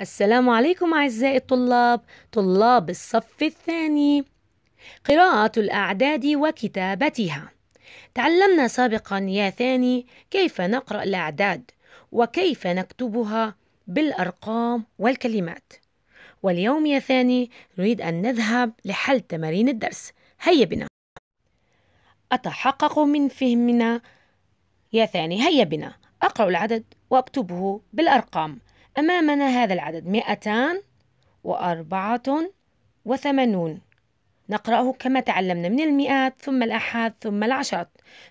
السلام عليكم أعزائي الطلاب طلاب الصف الثاني قراءة الأعداد وكتابتها تعلمنا سابقا يا ثاني كيف نقرأ الأعداد وكيف نكتبها بالأرقام والكلمات واليوم يا ثاني نريد أن نذهب لحل تمارين الدرس هيا بنا أتحقق من فهمنا يا ثاني هيا بنا أقرأ العدد وأكتبه بالأرقام أمامنا هذا العدد 284 نقرأه كما تعلمنا من المئات ثم الأحاد ثم العشرات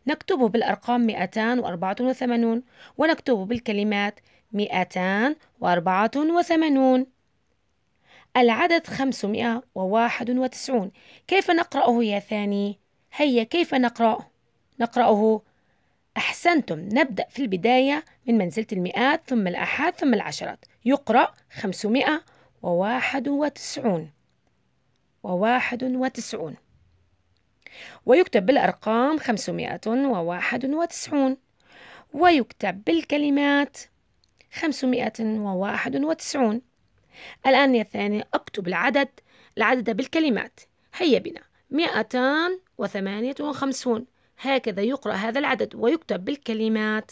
نكتبه بالأرقام 284 ونكتبه بالكلمات 284 العدد 591 كيف نقرأه يا ثاني؟ هيا كيف نقرأ؟ نقرأه أحسنتم نبدأ في البداية من منزلة المئات ثم الآحاد ثم العشرات يقرأ خمسمائة وواحد وتسعون وواحد وتسعون ويكتب بالأرقام خمسمائة وواحد وتسعون ويكتب بالكلمات خمسمائة وواحد وتسعون الآن يا ثاني أكتب العدد العدد بالكلمات هيا بنا وثمانية وخمسون هكذا يقرأ هذا العدد ويكتب بالكلمات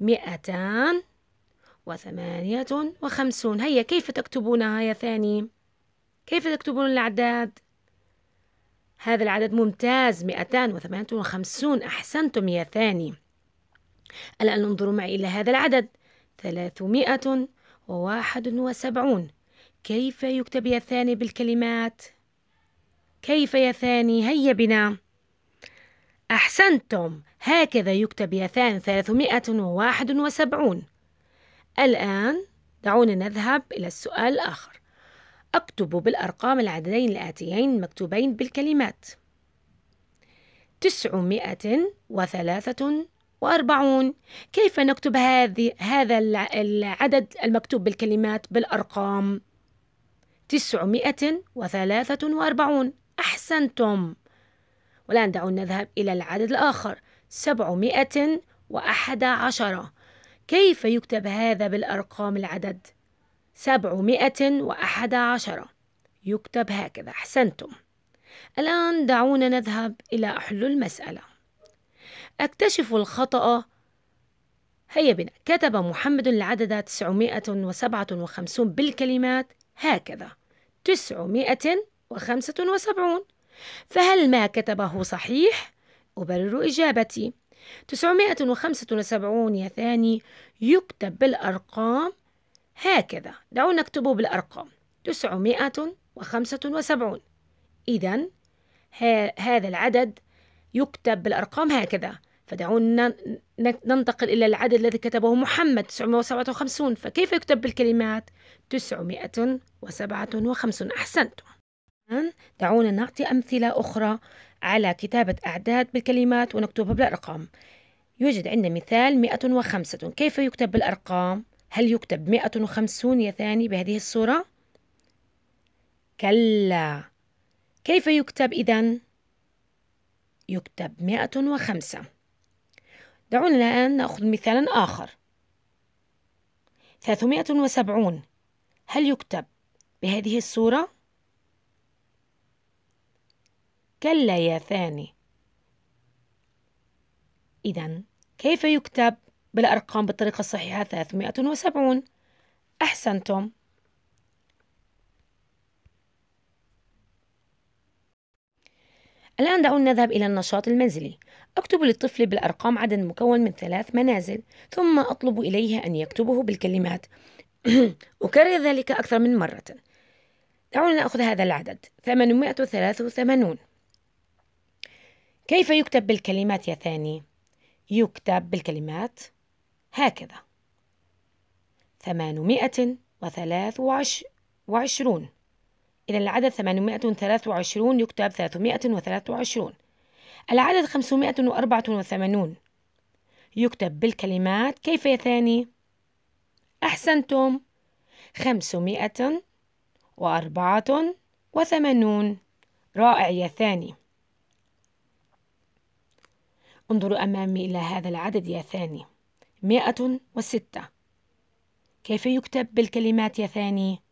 مئتان وثمانية وخمسون هيا كيف تكتبونها يا ثاني؟ كيف تكتبون الأعداد؟ هذا العدد ممتاز مئتان وثمانية وخمسون أحسنتم يا ثاني الآن انظروا معي إلى هذا العدد ثلاثمائة وواحد وسبعون كيف يكتب يا ثاني بالكلمات؟ كيف يا ثاني؟ هيا بنا أحسنتم هكذا يكتب يثان 371 الآن دعونا نذهب إلى السؤال الآخر أكتب بالأرقام العددين الآتيين مكتوبين بالكلمات تسعمائة وثلاثة وأربعون كيف نكتب هذه هذا العدد المكتوب بالكلمات بالأرقام تسعمائة وثلاثة وأربعون أحسنتم والآن دعونا نذهب إلى العدد الآخر سبعمائة وأحد عشرة كيف يكتب هذا بالأرقام العدد؟ سبعمائة وأحد عشرة يكتب هكذا أحسنتم الآن دعونا نذهب إلى أحل المسألة أكتشف الخطأ هيا بنا كتب محمد العدد 957 بالكلمات هكذا 975 فهل ما كتبه صحيح؟ أبرر إجابتي 975 يا ثاني يكتب بالأرقام هكذا دعونا نكتبه بالأرقام 975 إذا هذا العدد يكتب بالأرقام هكذا فدعونا ننتقل إلى العدد الذي كتبه محمد 957 فكيف يكتب بالكلمات 957 أحسنتم الآن دعونا نعطي أمثلة أخرى على كتابة أعداد بالكلمات ونكتبها بالأرقام يوجد عندنا مثال 105 كيف يكتب بالأرقام؟ هل يكتب 150 يا ثاني بهذه الصورة؟ كلا كيف يكتب إذا؟ يكتب 105 دعونا الآن نأخذ مثالا آخر 370 هل يكتب بهذه الصورة؟ كلا يا ثاني إذا كيف يكتب بالأرقام بالطريقة الصحيحة 370 أحسنتم الآن دعونا نذهب إلى النشاط المنزلي أكتب للطفل بالأرقام عدد مكون من ثلاث منازل ثم أطلب إليه أن يكتبه بالكلمات أكرر ذلك أكثر من مرة دعونا نأخذ هذا العدد 883 كيف يكتب بالكلمات يا ثاني؟ يكتب بالكلمات هكذا ثمانمائة وثلاث وعشرون إذا العدد ثمانمائة وثلاث وعشرون يكتب ثلاثمائة وثلاث وعشرون العدد خمسمائة وأربعة وثمانون يكتب بالكلمات كيف يا ثاني؟ أحسنتم خمسمائة وأربعة وثمانون رائع يا ثاني انظروا أمامي إلى هذا العدد يا ثاني مائة وستة كيف يكتب بالكلمات يا ثاني؟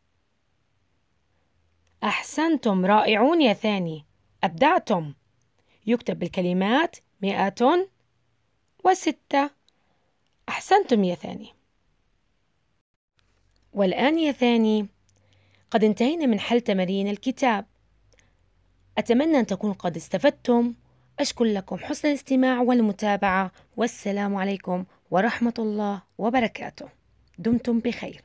أحسنتم رائعون يا ثاني أبدعتم يكتب بالكلمات مائة وستة أحسنتم يا ثاني والآن يا ثاني قد انتهينا من حل تمارين الكتاب أتمنى أن تكون قد استفدتم أشكر لكم حسن الاستماع والمتابعة والسلام عليكم ورحمة الله وبركاته دمتم بخير